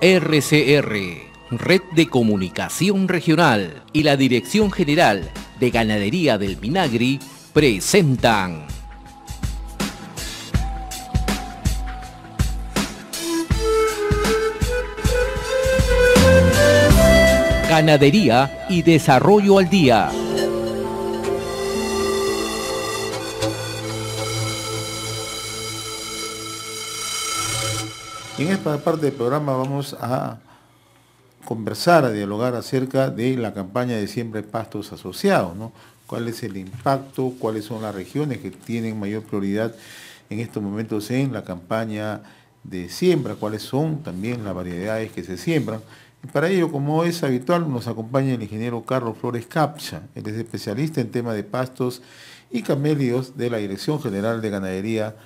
RCR, Red de Comunicación Regional y la Dirección General de Ganadería del Minagri presentan. Ganadería y Desarrollo al Día. en esta parte del programa vamos a conversar, a dialogar acerca de la campaña de siembra de pastos asociados, ¿no? ¿Cuál es el impacto? ¿Cuáles son las regiones que tienen mayor prioridad en estos momentos en la campaña de siembra? ¿Cuáles son también las variedades que se siembran? Y para ello, como es habitual, nos acompaña el ingeniero Carlos Flores Capcha. Él es especialista en temas de pastos y camelios de la Dirección General de Ganadería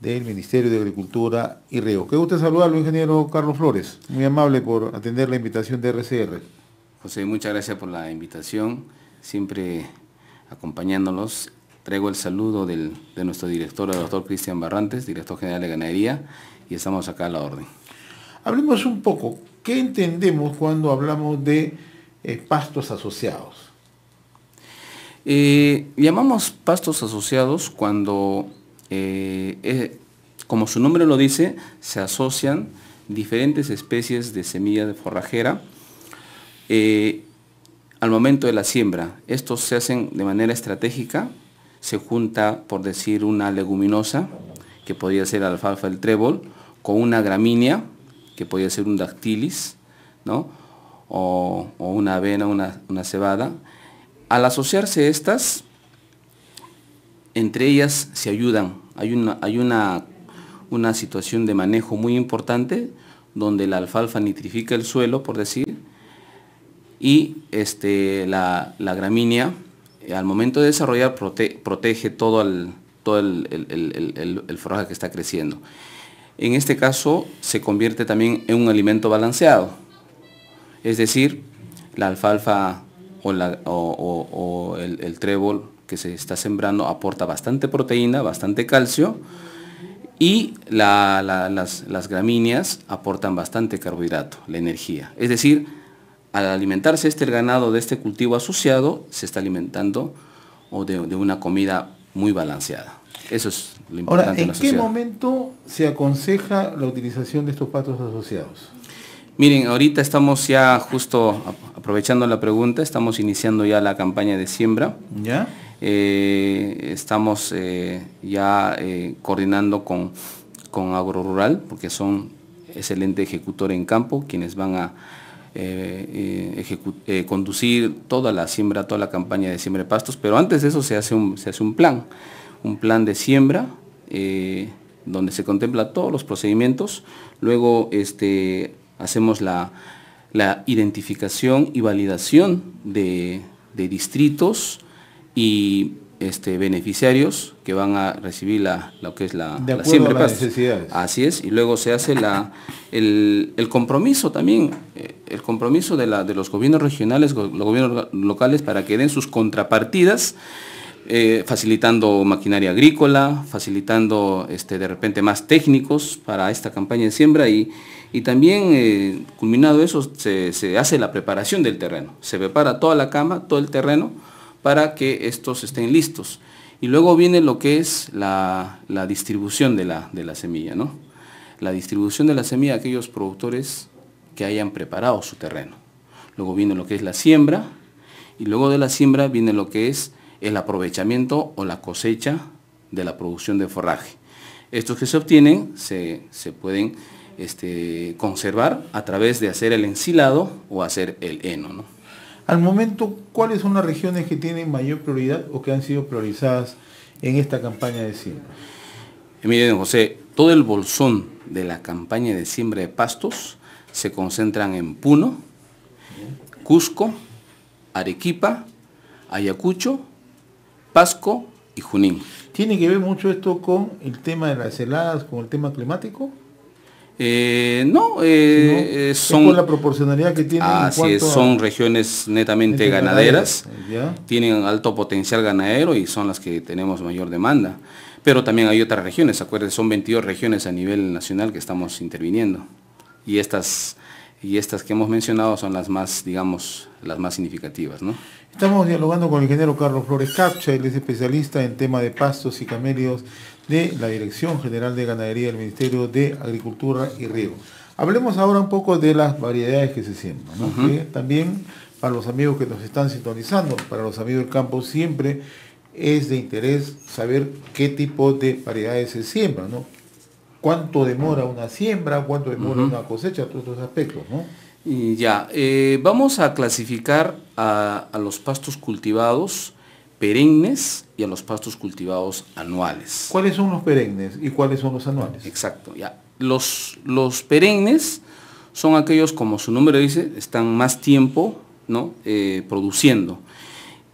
del Ministerio de Agricultura y Riego. Qué gusto saludarlo, ingeniero Carlos Flores. Muy amable por atender la invitación de RCR. José, muchas gracias por la invitación. Siempre acompañándonos. Traigo el saludo de nuestro director, el doctor Cristian Barrantes, director general de Ganadería, y estamos acá a la orden. Hablemos un poco, ¿qué entendemos cuando hablamos de eh, pastos asociados? Eh, llamamos pastos asociados cuando eh, como su nombre lo dice, se asocian diferentes especies de semilla de forrajera eh, al momento de la siembra. Estos se hacen de manera estratégica, se junta, por decir, una leguminosa, que podría ser alfalfa el trébol, con una gramínea, que podría ser un dactilis, ¿no? o, una avena, una cebada. Al asociarse estas, entre ellas se ayudan. Hay una, hay una, una situación de manejo muy importante donde la alfalfa nitrifica el suelo, por decir, y este, la, gramínea eh, al momento de desarrollar protege todo, el, todo el, forraje que está creciendo. En este caso se convierte también en un alimento balanceado, es decir, la alfalfa o, o el trébol que se está sembrando aporta bastante proteína, bastante calcio y las, gramíneas aportan bastante carbohidrato, la energía. Es decir, al alimentarse este ganado de este cultivo asociado, se está alimentando o de, una comida muy balanceada. Eso es lo importante. Ahora, ¿en, qué momento se aconseja la utilización de estos patos asociados? Miren, ahorita estamos ya justo aprovechando la pregunta, estamos iniciando ya la campaña de siembra. ¿Ya? Eh, estamos eh, ya eh, coordinando con, con Rural porque son excelente ejecutores en campo, quienes van a conducir toda la siembra, toda la campaña de siembra de pastos, pero antes de eso se hace un, se hace un plan, un plan de siembra, donde se contempla todos los procedimientos, luego este, hacemos la, identificación y validación de, de distritos, y este, beneficiarios que van a recibir la, lo que es la, de siembra necesidades. Así es, y luego se hace la, el, compromiso también, eh, el compromiso de, de los gobiernos regionales, los gobiernos locales para que den sus contrapartidas. Eh, facilitando maquinaria agrícola, facilitando este, de repente más técnicos para esta campaña de siembra y, y también eh, culminado eso se, se, hace la preparación del terreno. Se prepara toda la cama, todo el terreno para que estos estén listos. Y luego viene lo que es la, distribución de la, semilla, ¿no? La distribución de la semilla a aquellos productores que hayan preparado su terreno. Luego viene lo que es la siembra y luego de la siembra viene lo que es el aprovechamiento o la cosecha de la producción de forraje. Estos que se obtienen se, pueden este, conservar a través de hacer el ensilado o hacer el heno. ¿no? Al momento, ¿cuáles son las regiones que tienen mayor prioridad o que han sido priorizadas en esta campaña de siembra? Miren, José, todo el bolsón de la campaña de siembra de pastos se concentran en Puno, Cusco, Arequipa, Ayacucho, Pasco y Junín. ¿Tiene que ver mucho esto con el tema de las heladas, con el tema climático? Eh, no, eh, eh, son... la proporcionalidad que tienen. Así son regiones netamente ganaderas, tienen alto potencial ganadero y son las que tenemos mayor demanda. Pero también hay otras regiones, acuérdense, son 22 regiones a nivel nacional que estamos interviniendo. Y estas, y estas que hemos mencionado son las más, digamos, las más significativas. ¿no? Estamos dialogando con el ingeniero Carlos Flores Capcha, él es especialista en tema de pastos y camellos, de la Dirección General de Ganadería del Ministerio de Agricultura y Riego. Hablemos ahora un poco de las variedades que se siembran, también para los amigos que nos están sintonizando, para los amigos del campo siempre es de interés saber qué tipo de variedades se siembran, ¿no? cuánto demora una siembra, cuánto demora una cosecha, todos estos aspectos, ¿no? Ya, eh, vamos a clasificar a, los pastos cultivados perennes y a los pastos cultivados anuales. ¿Cuáles son los perennes y cuáles son los anuales? Exacto, ya. Los, los perennes son aquellos, como su nombre dice, están más tiempo ¿no? Eh, produciendo.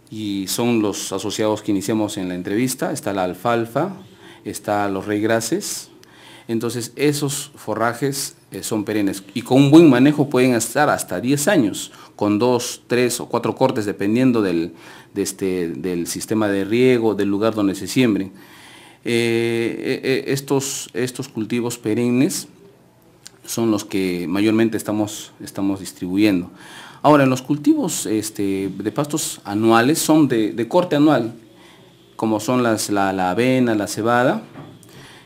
Y son los asociados que iniciamos en la entrevista. Está la alfalfa, está los reygrases, entonces esos forrajes eh, son perennes y con un buen manejo pueden estar hasta 10 años, con 2, 3 o 4 cortes dependiendo este, del, sistema de riego, del lugar donde se siembren. Eh, eh, estos, cultivos perennes son los que mayormente estamos, distribuyendo. Ahora, los cultivos este, de pastos anuales son de, corte anual, como son la avena, la cebada,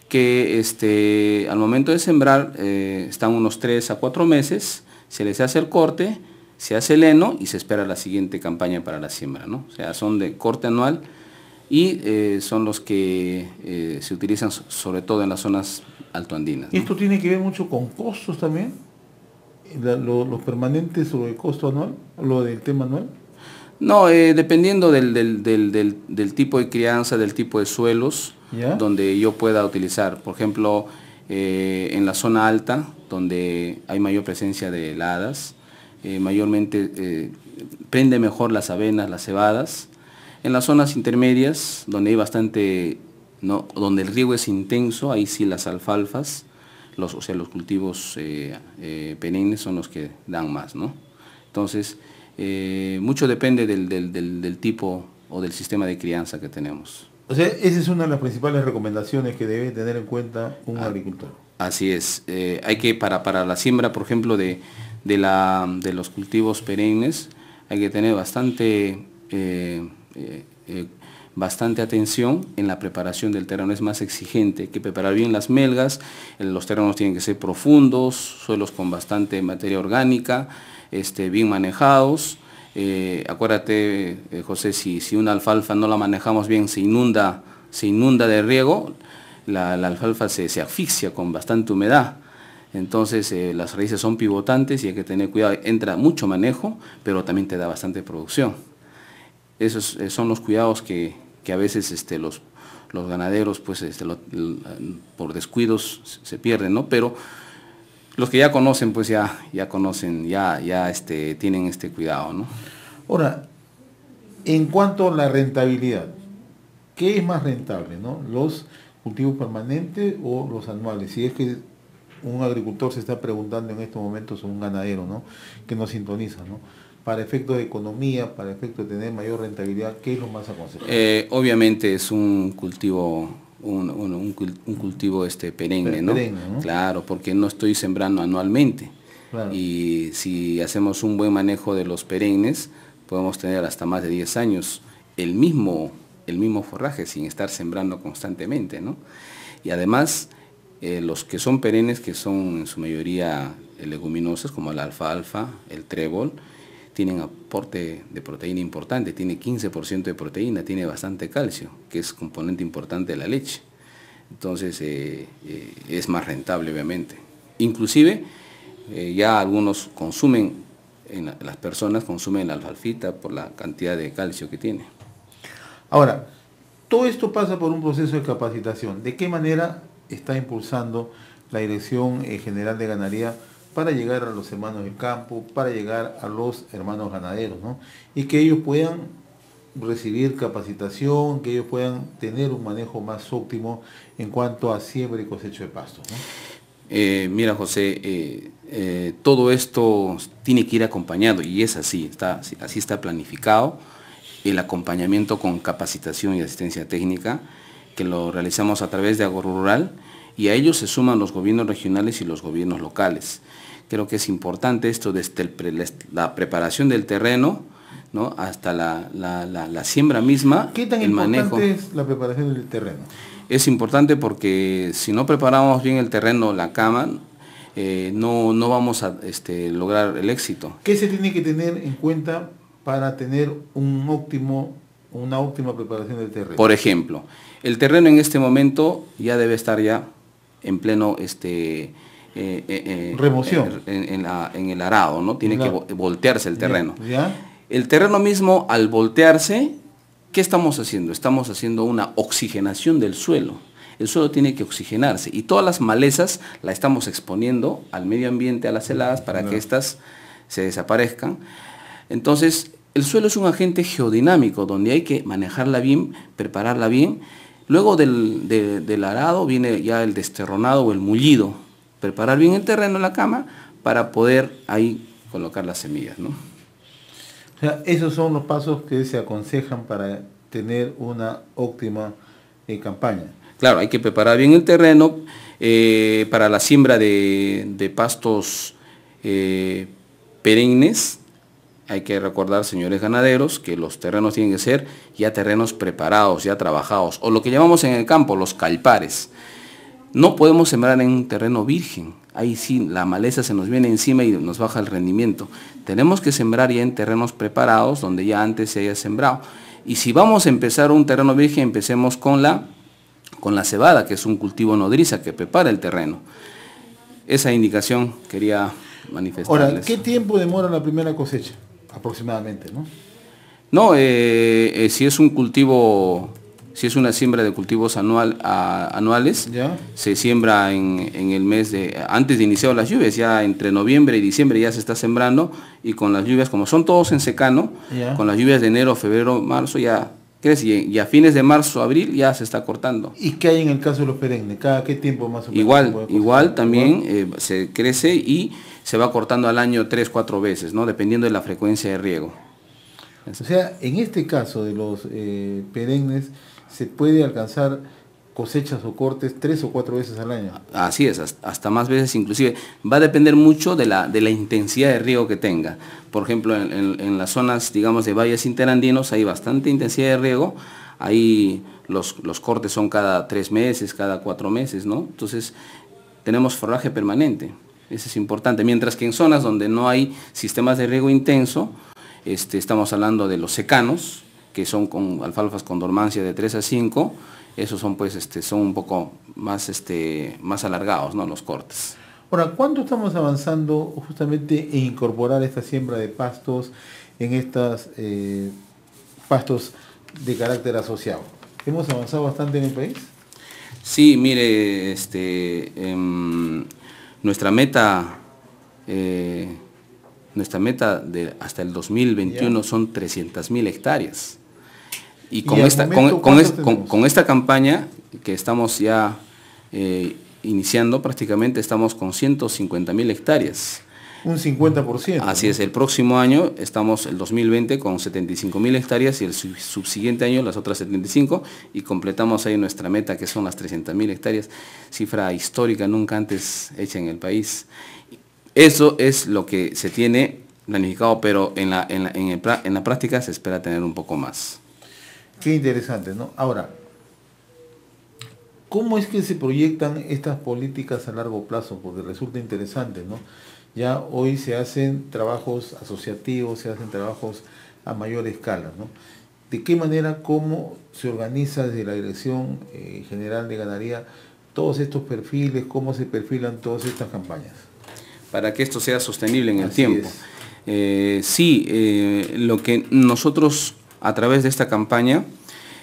que este, al momento de sembrar eh, están unos 3 a 4 meses, se les hace el corte, se hace el heno y se espera la siguiente campaña para la siembra. ¿no? O sea, son de corte anual y eh, son los que eh, se utilizan sobre todo en las zonas altoandinas. ¿Y esto tiene que ver mucho con costos también? ¿Los permanentes o el costo anual? ¿Lo del tema anual? No, dependiendo del, del tipo de crianza, del tipo de suelos, donde yo pueda utilizar. Por ejemplo, eh, en la zona alta, donde hay mayor presencia de heladas, eh, mayormente eh, prende mejor las avenas, las cebadas. En las zonas intermedias, donde hay bastante, donde el riego es intenso, ahí sí las alfalfas, los, o sea, los cultivos eh, perennes son los que dan más, ¿no? Entonces, mucho depende del tipo o del sistema de crianza que tenemos. O sea, esa es una de las principales recomendaciones que debe tener en cuenta un ah, agricultor. Así es. Eh, hay que, para, la siembra, por ejemplo, de, los cultivos perennes, hay que tener bastante, eh, eh, bastante atención en la preparación del terreno. Es más exigente, que preparar bien las melgas, los terrenos tienen que ser profundos, suelos con bastante materia orgánica, este, bien manejados eh, acuérdate, eh, José, si, una alfalfa no la manejamos bien, se inunda, se inunda de riego, la, alfalfa se, asfixia con bastante humedad. Entonces eh, las raíces son pivotantes y hay que tener cuidado. Entra mucho manejo, pero también te da bastante producción. Esos son los cuidados que, a veces este, los, los ganaderos, pues, este, por descuidos se pierden, ¿no? Pero los que ya conocen, pues ya, ya conocen, ya, ya este, tienen este cuidado, ¿no? Ahora, en cuanto a la rentabilidad, ¿qué es más rentable, no? Los cultivos permanentes o los anuales? Si es que un agricultor se está preguntando en estos momentos, o un ganadero, ¿no? Que nos sintoniza, ¿no? Para efectos de economía, para efectos de tener mayor rentabilidad, ¿qué es lo más aconsejable? Eh, obviamente es un cultivo un, cultivo este perenne, ¿no? Claro, porque no estoy sembrando anualmente. Y si hacemos un buen manejo de los perennes, podemos tener hasta más de 10 años el mismo, el mismo forraje sin estar sembrando constantemente, ¿no? Y además, eh, los que son perennes, que son en su mayoría eh, leguminosas, como el alfalfa, el trébol, tienen aporte de proteína importante, tiene 15% de proteína, tiene bastante calcio, que es componente importante de la leche. Entonces eh, eh, es más rentable, obviamente. Inclusive, eh, ya algunos consumen, las personas consumen la alfalfita por la cantidad de calcio que tiene. Ahora, todo esto pasa por un proceso de capacitación. ¿De qué manera está impulsando la Dirección General de Ganadería para llegar a los hermanos del campo, para llegar a los hermanos ganaderos, ¿no? Y que ellos puedan recibir capacitación, que ellos puedan tener un manejo más óptimo en cuanto a siembra y cosecho de pastos. Eh, mira José, eh, eh, todo esto tiene que ir acompañado y es así, está, así está planificado el acompañamiento con capacitación y asistencia técnica que lo realizamos a través de agua Rural y a ellos se suman los gobiernos regionales y los gobiernos locales. Creo que es importante esto desde la preparación del terreno ¿no? hasta la, la, siembra misma. ¿Qué tan importante es la preparación del terreno? Es importante porque si no preparamos bien el terreno, la cama, eh, no, no vamos a este, lograr el éxito. ¿Qué se tiene que tener en cuenta para tener un óptimo, una óptima preparación del terreno? Por ejemplo, el terreno en este momento ya debe estar ya en pleno este eh, eh, eh, remoción en, el arado, ¿no? Tiene que voltearse el terreno. El terreno mismo al voltearse, ¿qué estamos haciendo? Estamos haciendo una oxigenación del suelo. El suelo tiene que oxigenarse y todas las malezas la estamos exponiendo al medio ambiente, a las heladas, para que éstas se desaparezcan. Entonces, el suelo es un agente geodinámico donde hay que manejarla bien, prepararla bien Luego del, arado viene ya el desterronado o el mullido. Preparar bien el terreno en la cama para poder ahí colocar las semillas. ¿no? O sea, esos son los pasos que se aconsejan para tener una óptima eh, campaña. Claro, hay que preparar bien el terreno eh, para la siembra de, pastos eh, perennes, hay que recordar, señores ganaderos, que los terrenos tienen que ser ya terrenos preparados, ya trabajados, o lo que llamamos en el campo los calpares. No podemos sembrar en un terreno virgen. Ahí sí, la maleza se nos viene encima y nos baja el rendimiento. Tenemos que sembrar ya en terrenos preparados, donde ya antes se haya sembrado. Y si vamos a empezar un terreno virgen, empecemos con la, con la cebada, que es un cultivo nodriza que prepara el terreno. Esa indicación quería manifestar. Ahora, ¿qué tiempo demora la primera cosecha? aproximadamente, ¿no? No, eh, eh, si es un cultivo, si es una siembra de cultivos anual, anuales, se siembra en, en, el mes de, antes de iniciar las lluvias, ya entre noviembre y diciembre ya se está sembrando y con las lluvias, como son todos en secano, con las lluvias de enero, febrero, marzo ya crece y, a fines de marzo, abril ya se está cortando. ¿Y qué hay en el caso de los perennes? ¿Cada qué tiempo más o menos? Igual, igual también eh, se crece y se va cortando al año tres, cuatro veces, ¿no? Dependiendo de la frecuencia de riego. O sea, en este caso de los eh, perennes se puede alcanzar cosechas o cortes tres o cuatro veces al año. Así es, hasta más veces inclusive. Va a depender mucho de la, de la intensidad de riego que tenga. Por ejemplo, en, las zonas, digamos, de valles interandinos hay bastante intensidad de riego. Ahí los, cortes son cada tres meses, cada cuatro meses, ¿no? Entonces, tenemos forraje permanente. Eso es importante. Mientras que en zonas donde no hay sistemas de riego intenso, este, estamos hablando de los secanos, que son con alfalfas con dormancia de 3 a 5, esos son pues este, son un poco más, este, más alargados, Los cortes. Ahora, ¿cuánto estamos avanzando justamente en incorporar esta siembra de pastos en estos eh, pastos de carácter asociado? ¿Hemos avanzado bastante en el país? Sí, mire, este, em, nuestra meta, eh, nuestra meta de hasta el 2021 son 300.000 hectáreas. Y con, esta, campaña que estamos ya eh, iniciando prácticamente, estamos con 150 mil hectáreas. Un 50%. Así es, el próximo año estamos, el 2020, con 75 mil hectáreas y el subsiguiente año las otras 75 y completamos ahí nuestra meta que son las 300 mil hectáreas, cifra histórica nunca antes hecha en el país. Eso es lo que se tiene planificado, pero en la práctica se espera tener un poco más. Qué interesante, ¿no? Ahora, ¿cómo es que se proyectan estas políticas a largo plazo? Porque resulta interesante, ¿no? Ya hoy se hacen trabajos asociativos, se hacen trabajos a mayor escala, ¿no? ¿De qué manera, cómo se organiza desde la Dirección eh, General de Ganadería todos estos perfiles, cómo se perfilan todas estas campañas? Para que esto sea sostenible en el tiempo. Eh, sí, eh, lo que nosotros a través de esta campaña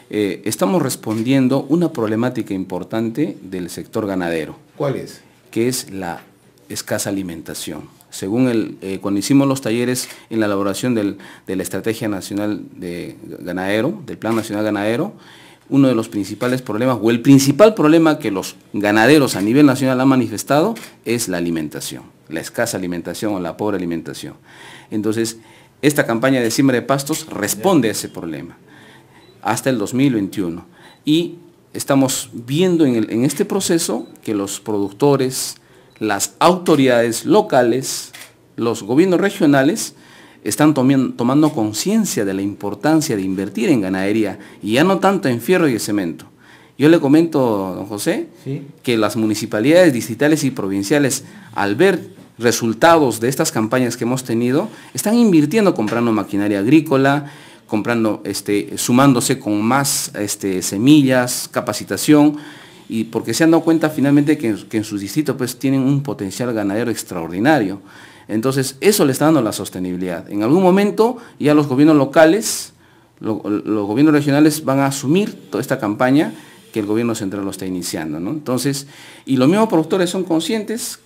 eh, estamos respondiendo una problemática importante del sector ganadero. ¿Cuál es? Que es la escasa alimentación. Según el, eh, cuando hicimos los talleres en la elaboración de la Estrategia Nacional de Ganadero, del Plan Nacional Ganadero, uno de los principales problemas, o el principal problema que los ganaderos a nivel nacional han manifestado, es la alimentación, la escasa alimentación o la pobre alimentación. Entonces, esta campaña de siembra de pastos responde a ese problema hasta el 2021. Y estamos viendo en, este proceso que los productores, las autoridades locales, los gobiernos regionales, están tomando, conciencia de la importancia de invertir en ganadería y ya no tanto en fierro y cemento. Yo le comento, don José, que las municipalidades digitales y provinciales, al ver resultados de estas campañas que hemos tenido, están invirtiendo comprando maquinaria agrícola, comprando, este, sumándose con más este, semillas, capacitación, y porque se han dado cuenta finalmente que, en sus distritos pues, tienen un potencial ganadero extraordinario. Entonces, eso le está dando la sostenibilidad. En algún momento ya los gobiernos locales, los gobiernos regionales van a asumir toda esta campaña que el gobierno central lo está iniciando. ¿no? Entonces, y los mismos productores son conscientes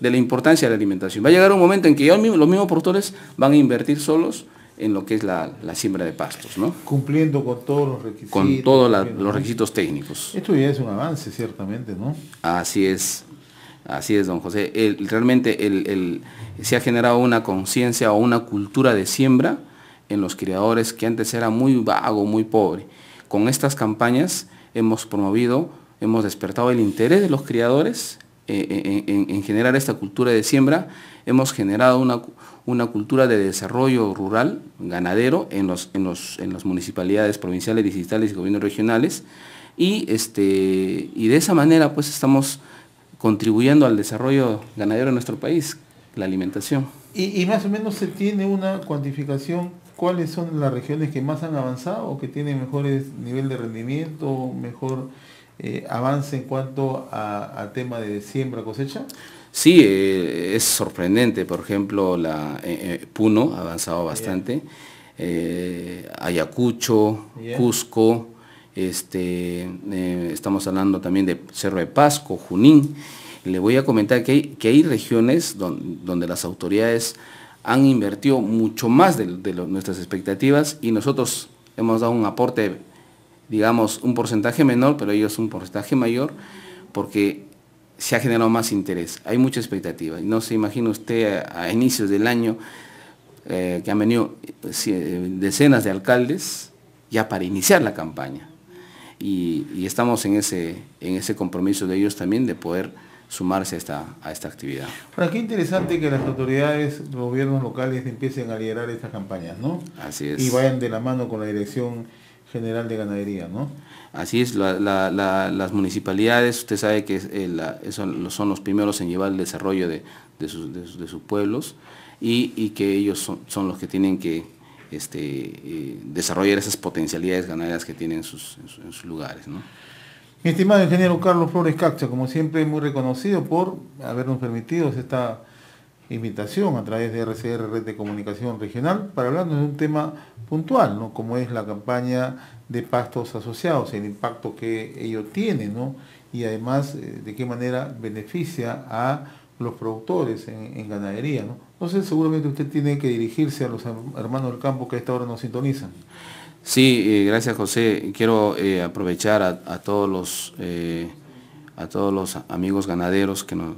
de la importancia de la alimentación. Va a llegar un momento en que los mismos productores van a invertir solos en lo que es la, siembra de pastos, ¿no? Cumpliendo con todos los requisitos. Con todos los requisitos técnicos. Esto ya es un avance, ciertamente, ¿no? Así es, así es, don José. realmente se ha generado una conciencia o una cultura de siembra en los criadores que antes era muy vago, muy pobre. Con estas campañas hemos promovido, hemos despertado el interés de los criadores eh, eh, en, generar esta cultura de siembra, hemos generado una, cultura de desarrollo rural, ganadero, en, los, en, las municipalidades provinciales, distritales y gobiernos regionales, y, este, y de esa manera pues estamos contribuyendo al desarrollo ganadero de nuestro país, la alimentación. Y, más o menos se tiene una cuantificación cuáles son las regiones que más han avanzado o que tienen mejores nivel de rendimiento, mejor eh, avance en cuanto al tema de siembra, cosecha? Sí, eh, es sorprendente. Por ejemplo, la, eh, Puno ha avanzado bastante. Ayacucho, Cusco, este, estamos hablando también de Cerro de Pasco, Junín. Le voy a comentar que hay, que hay regiones donde, las autoridades han invertido mucho más de, nuestras expectativas y nosotros hemos dado un aporte digamos, un porcentaje menor, pero ellos un porcentaje mayor, porque se ha generado más interés, hay mucha expectativa. No se imagina usted a, inicios del año eh, que han venido pues, eh, decenas de alcaldes ya para iniciar la campaña. Y, estamos en ese, en ese compromiso de ellos también de poder sumarse a esta, a esta actividad. por qué interesante que las autoridades, los gobiernos locales empiecen a liderar estas campañas, ¿no? Así es. Y vayan de la mano con la dirección General de Ganadería, ¿no? Así es, las municipalidades, usted sabe que eh, son, los primeros en llevar el desarrollo de, sus, pueblos y, que ellos son, los que tienen que este, eh, desarrollar esas potencialidades ganaderas que tienen en sus, lugares. ¿no? Mi estimado ingeniero Carlos Flores Cacha, como siempre muy reconocido por habernos permitido esta invitación a través de RCR Red de Comunicación Regional para hablarnos de un tema puntual, ¿no? como es la campaña de pastos asociados, el impacto que ello tiene ¿no? y además eh, de qué manera beneficia a los productores en, ganadería. ¿no? Entonces seguramente usted tiene que dirigirse a los hermanos del campo que a esta hora nos sintonizan. Sí, eh, gracias José. Quiero eh, aprovechar a, todos los, a todos los amigos ganaderos que, nos,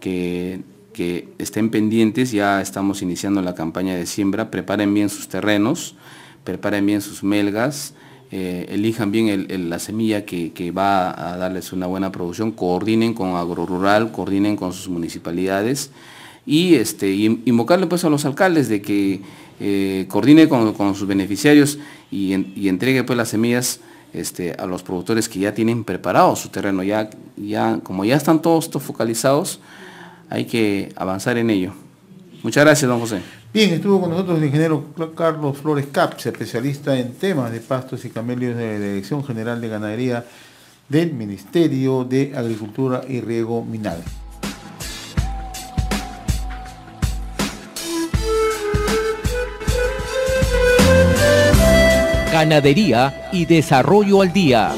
que que estén pendientes, ya estamos iniciando la campaña de siembra, preparen bien sus terrenos, preparen bien sus melgas, eh, elijan bien la semilla que, va a darles una buena producción, coordinen con agrorural, coordinen con sus municipalidades y este, invocarle pues a los alcaldes de que eh, coordine con, sus beneficiarios y, entregue pues las semillas este, a los productores que ya tienen preparado su terreno, ya, ya, como ya están todos focalizados, hay que avanzar en ello. Muchas gracias, don José. Bien, estuvo con nosotros el ingeniero Carlos Flores Caps, especialista en temas de pastos y camelios de la Dirección General de Ganadería del Ministerio de Agricultura y Riego Minal. Ganadería y Desarrollo al Día.